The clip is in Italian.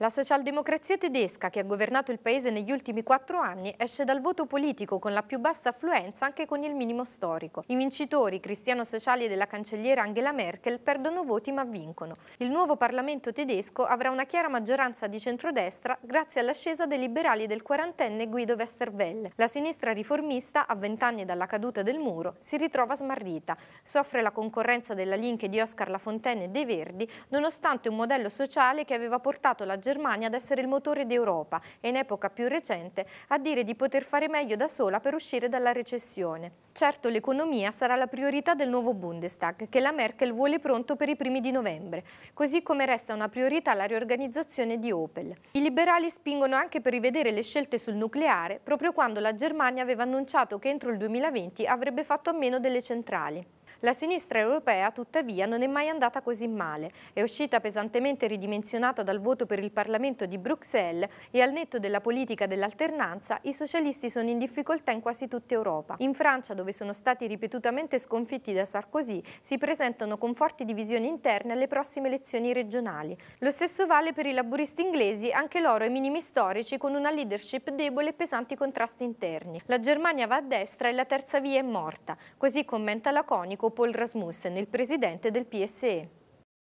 La socialdemocrazia tedesca, che ha governato il paese negli ultimi quattro anni, esce dal voto politico con la più bassa affluenza anche con il minimo storico. I vincitori, cristiano-sociali della cancelliera Angela Merkel, perdono voti ma vincono. Il nuovo Parlamento tedesco avrà una chiara maggioranza di centrodestra grazie all'ascesa dei liberali del quarantenne Guido Westerwelle. La sinistra riformista, a vent'anni dalla caduta del muro, si ritrova smarrita. Soffre la concorrenza della Linke di Oscar Lafontaine e dei Verdi, nonostante un modello sociale che aveva portato la Germania ad essere il motore d'Europa e in epoca più recente a dire di poter fare meglio da sola per uscire dalla recessione. Certo l'economia sarà la priorità del nuovo Bundestag che la Merkel vuole pronto per i primi di novembre, così come resta una priorità la riorganizzazione di Opel. I liberali spingono anche per rivedere le scelte sul nucleare proprio quando la Germania aveva annunciato che entro il 2020 avrebbe fatto a meno delle centrali. La sinistra europea, tuttavia, non è mai andata così male. È uscita pesantemente ridimensionata dal voto per il Parlamento di Bruxelles e al netto della politica dell'alternanza, i socialisti sono in difficoltà in quasi tutta Europa. In Francia, dove sono stati ripetutamente sconfitti da Sarkozy, si presentano con forti divisioni interne alle prossime elezioni regionali. Lo stesso vale per i laburisti inglesi, anche loro ai minimi storici, con una leadership debole e pesanti contrasti interni. La Germania va a destra e la terza via è morta, così commenta laconico Jacopo Rasmussen, il presidente del PSE.